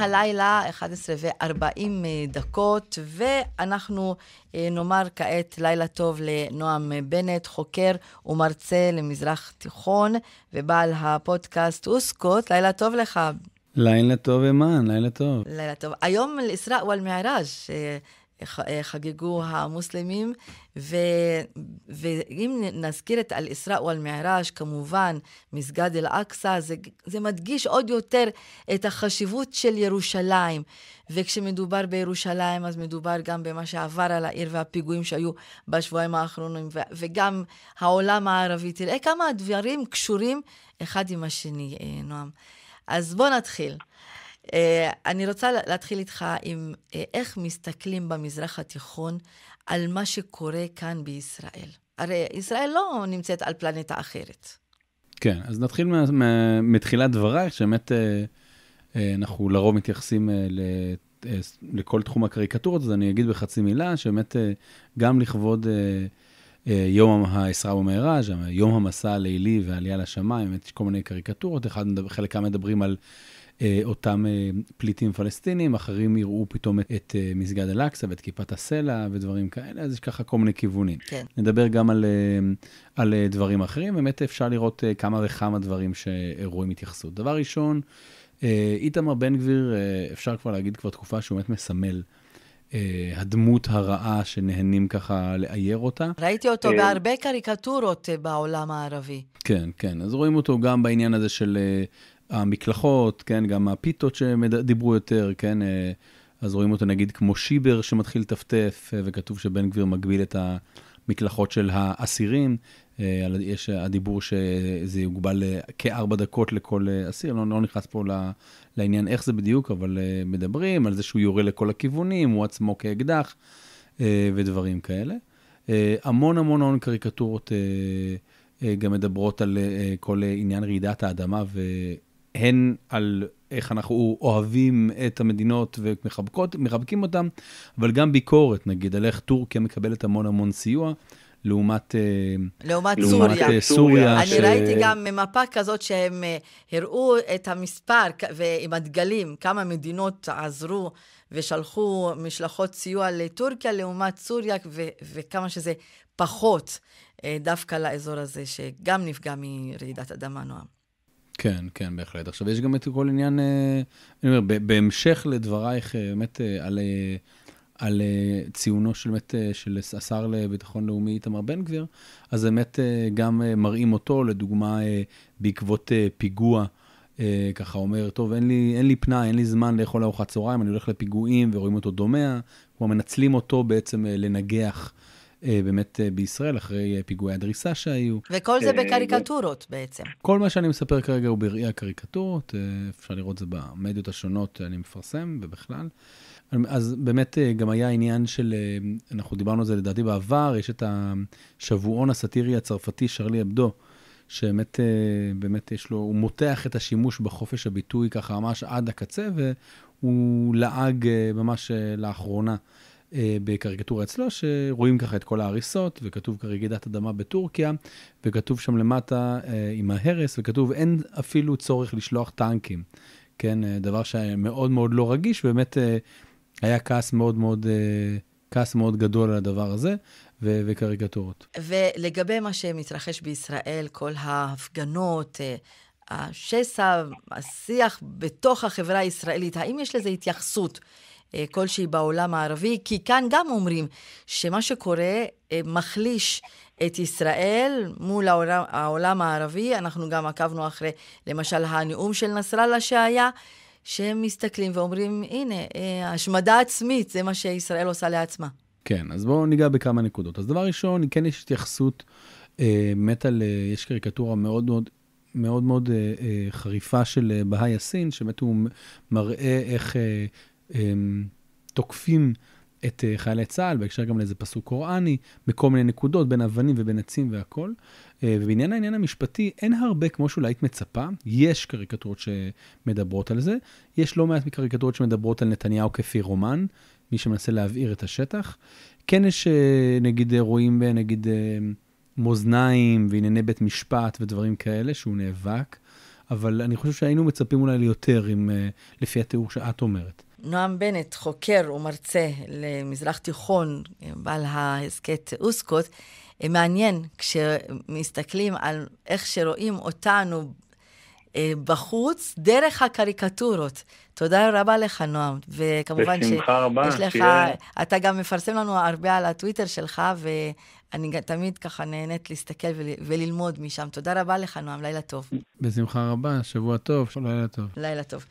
הלילה, 11 ו-40 אה, דקות, ואנחנו אה, נאמר כעת לילה טוב לנועם בנט, חוקר ומרצה למזרח תיכון, ובעל הפודקאסט אוסקוט. לילה טוב לך. לילה טוב, אימן, לילה טוב. לילה טוב. היום אל אסראא ואל מעראז אה, אה, חגגו המוסלמים, ו, ואם נזכיר את אל-אסרא' ואל-מעראג', כמובן, מסגד אל-אקצא, זה, זה מדגיש עוד יותר את החשיבות של ירושלים. וכשמדובר בירושלים, אז מדובר גם במה שעבר על העיר והפיגועים שהיו בשבועיים האחרונים, ו- וגם העולם הערבי. תראה כמה הדברים קשורים אחד עם השני, אה, נועם. אז בואו נתחיל. אה, אני רוצה להתחיל איתך עם אה, איך מסתכלים במזרח התיכון על מה שקורה כאן בישראל. הרי ישראל לא נמצאת על פלנטה אחרת. כן, אז נתחיל מתחילת דברייך, שבאמת אה, אנחנו לרוב מתייחסים ל... לכל תחום הקריקטורות, אז אני אגיד בחצי מילה, שבאמת גם לכבוד אה, יום האסרה ומהרעש, יום המסע הלילי והעלייה לשמיים, יש כל מיני קריקטורות, אחד, חלקם מדברים על אה, אותם אה, פליטים פלסטינים, אחרים יראו פתאום את, את מסגד אל-אקצא ואת כיפת הסלע ודברים כאלה, אז יש ככה כל מיני כיוונים. כן. נדבר גם על, על דברים אחרים, באמת אפשר לראות כמה וכמה דברים שרואים התייחסות. דבר ראשון, איתמר בן גביר, אפשר כבר להגיד כבר תקופה שהוא באמת מסמל. אה, הדמות הרעה שנהנים ככה לאייר אותה. ראיתי אותו אה, בהרבה קריקטורות אה, בעולם הערבי. כן, כן. אז רואים אותו גם בעניין הזה של המקלחות, כן, גם הפיתות שדיברו יותר, כן. אז רואים אותו נגיד כמו שיבר שמתחיל לטפטף, וכתוב שבן גביר מגביל את המקלחות של האסירים. אה, יש הדיבור שזה יוגבל כארבע דקות לכל אסיר, אה, לא, לא נכנס פה לעניין איך זה בדיוק, אבל אה, מדברים על זה שהוא יורה לכל הכיוונים, הוא עצמו כאקדח ודברים כאלה. המון המון המון קריקטורות גם מדברות על כל עניין רעידת האדמה, והן על איך אנחנו אוהבים את המדינות ומחבקים אותן, אבל גם ביקורת, נגיד, על איך טורקיה מקבלת המון המון סיוע. לעומת, אה, לעומת, לעומת סוריה. אה, סוריה. אני ש... ראיתי גם מפה כזאת שהם אה, הראו את המספר עם הדגלים, כמה מדינות עזרו ושלחו משלחות סיוע לטורקיה לעומת סוריה, ו- וכמה שזה פחות דווקא לאזור הזה, שגם נפגע מרעידת אדמה, נועם. כן, כן, בהחלט. עכשיו, יש גם את כל עניין, אני אומר, בהמשך לדברייך, באמת, על על uh, ציונו של, באמת, uh, של השר לביטחון לאומי איתמר בן גביר, אז באמת uh, גם uh, מראים אותו, לדוגמה, uh, בעקבות uh, פיגוע. Uh, ככה אומר, טוב, אין לי, אין לי פנאי, אין לי זמן לאכול ארוחת צהריים, אני הולך לפיגועים ורואים אותו דומע, כלומר מנצלים אותו בעצם uh, לנגח אה, באמת אה, בישראל, אחרי אה, פיגועי הדריסה שהיו. וכל זה בקריקטורות בעצם. כל מה שאני מספר כרגע הוא בראי הקריקטורות, אפשר לראות זה במדיות השונות אני מפרסם ובכלל. אז באמת גם היה עניין של, אנחנו דיברנו על זה לדעתי בעבר, יש את השבועון הסאטירי הצרפתי שרלי אבדו, שבאמת באמת יש לו, הוא מותח את השימוש בחופש הביטוי ככה ממש עד הקצה, והוא לעג ממש לאחרונה אה, בקריקטורה אצלו, שרואים ככה את כל ההריסות, וכתוב כרגידת אדמה בטורקיה, וכתוב שם למטה אה, עם ההרס, וכתוב אין אפילו צורך לשלוח טנקים. כן, אה, דבר שמאוד מאוד לא רגיש, באמת היה כעס מאוד מאוד, כעס מאוד גדול על הדבר הזה. ו- וקריקטורות. ולגבי מה שמתרחש בישראל, כל ההפגנות, השסע, השיח בתוך החברה הישראלית, האם יש לזה התייחסות אה, כלשהי בעולם הערבי, כי כאן גם אומרים שמה שקורה אה, מחליש את ישראל מול העולם, העולם הערבי. אנחנו גם עקבנו אחרי, למשל, הנאום של נסראללה שהיה, שהם מסתכלים ואומרים, הנה, אה, השמדה עצמית, זה מה שישראל עושה לעצמה. כן, אז בואו ניגע בכמה נקודות. אז דבר ראשון, כן יש התייחסות באמת על, יש קריקטורה מאוד מאוד מאוד מאוד uh, uh, חריפה של אה, בהאי יאסין, שבאמת הוא מראה איך uh, תוקפים את אה, חיילי צה"ל, בהקשר גם לאיזה פסוק קוראני, בכל מיני נקודות, בין אבנים ובין עצים והכול. אה, ובעניין העניין המשפטי, אין הרבה, כמו שאולי היית מצפה, יש קריקטורות שמדברות על זה. יש לא מעט מקריקטורות שמדברות על נתניהו כפירומן, מי שמנסה להבעיר את השטח. כן יש, אה, נגיד, רואים, נגיד, מאזניים וענייני בית משפט ודברים כאלה, שהוא נאבק. אבל אני חושב שהיינו מצפים אולי ליותר, עם, לפי התיאור שאת אומרת. נועם בנט, חוקר ומרצה למזרח תיכון, בעל ההסכת אוסקוט, מעניין כשמסתכלים על איך שרואים אותנו אה, בחוץ דרך הקריקטורות. תודה רבה לך, נועם. וכמובן שיש לך, שיהיה... אתה גם מפרסם לנו הרבה על הטוויטר שלך, ואני תמיד ככה נהנית להסתכל ול, וללמוד משם. תודה רבה לך, נועם, לילה טוב. בשמחה רבה, שבוע טוב, לילה טוב. לילה טוב.